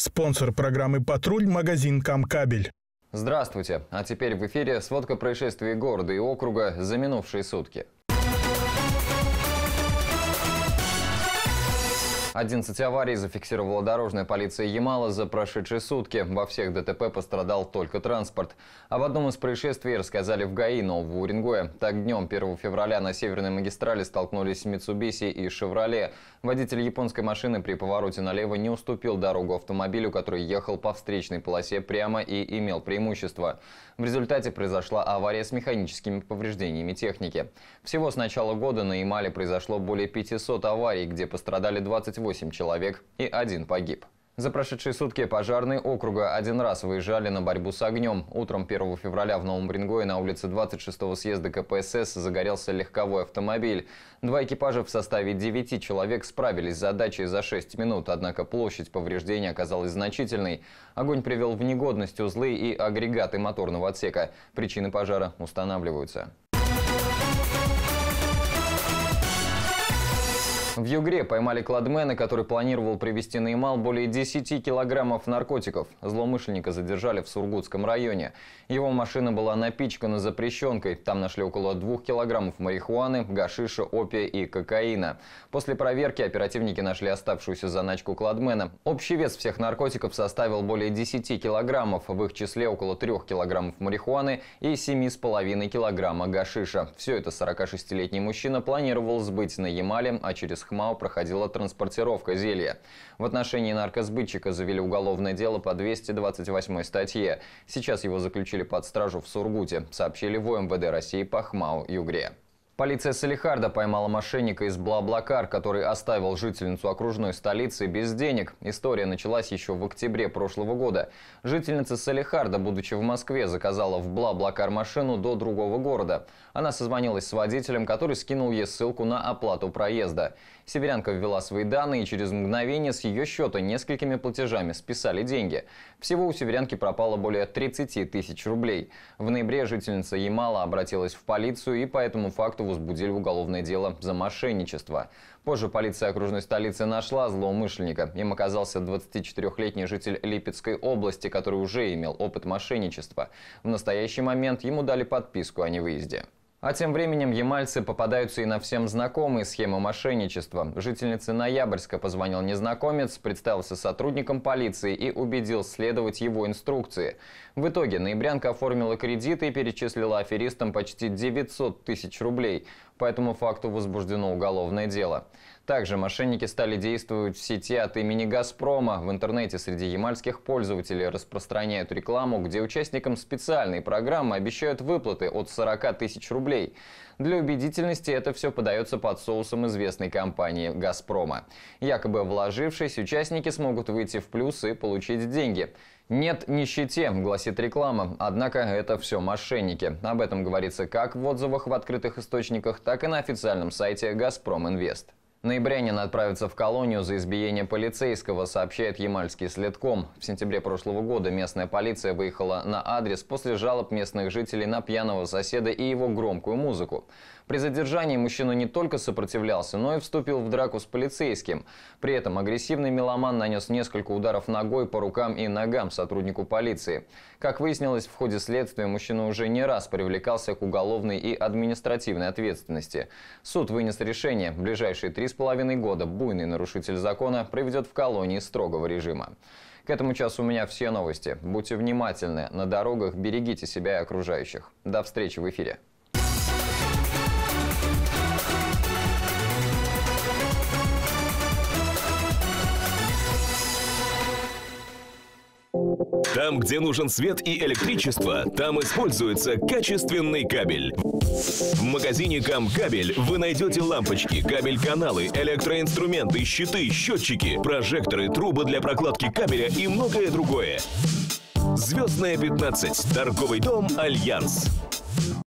Спонсор программы «Патруль» – магазин «Камкабель». Здравствуйте. А теперь в эфире сводка происшествий города и округа за минувшие сутки. 11 аварий зафиксировала дорожная полиция Ямала за прошедшие сутки. Во всех ДТП пострадал только транспорт. Об одном из происшествий рассказали в ГАИ Нового Уренгоя. Так, днем 1 февраля на северной магистрали столкнулись Митсубиси и «Шевроле». Водитель японской машины при повороте налево не уступил дорогу автомобилю, который ехал по встречной полосе прямо и имел преимущество. В результате произошла авария с механическими повреждениями техники. Всего с начала года на Ямале произошло более 500 аварий, где пострадали 20 28 человек и один погиб. За прошедшие сутки пожарные округа один раз выезжали на борьбу с огнем. Утром 1 февраля в Новом Брингое на улице 26-го съезда КПСС загорелся легковой автомобиль. Два экипажа в составе 9 человек справились с задачей за 6 минут, однако площадь повреждений оказалась значительной. Огонь привел в негодность узлы и агрегаты моторного отсека. Причины пожара устанавливаются. В Югре поймали кладмена, который планировал привезти на Ямал более 10 килограммов наркотиков. Злоумышленника задержали в Сургутском районе. Его машина была напичкана запрещенкой. Там нашли около 2 килограммов марихуаны, гашиша, опия и кокаина. После проверки оперативники нашли оставшуюся заначку кладмена. Общий вес всех наркотиков составил более 10 килограммов. В их числе около 3 килограммов марихуаны и 7,5 килограмма гашиша. Все это 46-летний мужчина планировал сбыть на Ямале, а через Новосибирск МАО проходила транспортировка зелья. В отношении наркосбытчика завели уголовное дело по 228 статье. Сейчас его заключили под стражу в Сургуте, сообщили в МВД России по ХМАО «Югре». Полиция Салихарда поймала мошенника из Блаблакар, который оставил жительницу окружной столицы без денег. История началась еще в октябре прошлого года. Жительница Салихарда, будучи в Москве, заказала в Блаблакар машину до другого города. Она созвонилась с водителем, который скинул ей ссылку на оплату проезда. Северянка ввела свои данные, и через мгновение с ее счета несколькими платежами списали деньги. Всего у северянки пропало более 30 тысяч рублей. В ноябре жительница Ямала обратилась в полицию и по этому факту возбудили уголовное дело за мошенничество. Позже полиция окружной столицы нашла злоумышленника. Им оказался 24-летний житель Липецкой области, который уже имел опыт мошенничества. В настоящий момент ему дали подписку о невыезде. А тем временем ямальцы попадаются и на всем знакомые схемы мошенничества. Жительнице Ноябрьска позвонил незнакомец, представился сотрудником полиции и убедил следовать его инструкции. В итоге ноябрянка оформила кредит и перечислила аферистам почти 900 тысяч рублей. По этому факту возбуждено уголовное дело. Также мошенники стали действовать в сети от имени «Газпрома». В интернете среди ямальских пользователей распространяют рекламу, где участникам специальной программы обещают выплаты от 40 тысяч рублей. Для убедительности это все подается под соусом известной компании «Газпрома». Якобы вложившись, участники смогут выйти в плюс и получить деньги – нет нищете, гласит реклама. Однако это все мошенники. Об этом говорится как в отзывах в открытых источниках, так и на официальном сайте «Газпром Инвест». Ноябрянин отправится в колонию за избиение полицейского, сообщает Ямальский следком. В сентябре прошлого года местная полиция выехала на адрес после жалоб местных жителей на пьяного соседа и его громкую музыку. При задержании мужчина не только сопротивлялся, но и вступил в драку с полицейским. При этом агрессивный меломан нанес несколько ударов ногой по рукам и ногам сотруднику полиции. Как выяснилось, в ходе следствия мужчина уже не раз привлекался к уголовной и административной ответственности. Суд вынес решение. В ближайшие три 3,5 года буйный нарушитель закона проведет в колонии строгого режима. К этому часу у меня все новости. Будьте внимательны, на дорогах берегите себя и окружающих. До встречи в эфире. Там, где нужен свет и электричество, там используется качественный кабель. В магазине «Камкабель» вы найдете лампочки, кабель-каналы, электроинструменты, щиты, счетчики, прожекторы, трубы для прокладки кабеля и многое другое. Звездная 15. Торговый дом «Альянс».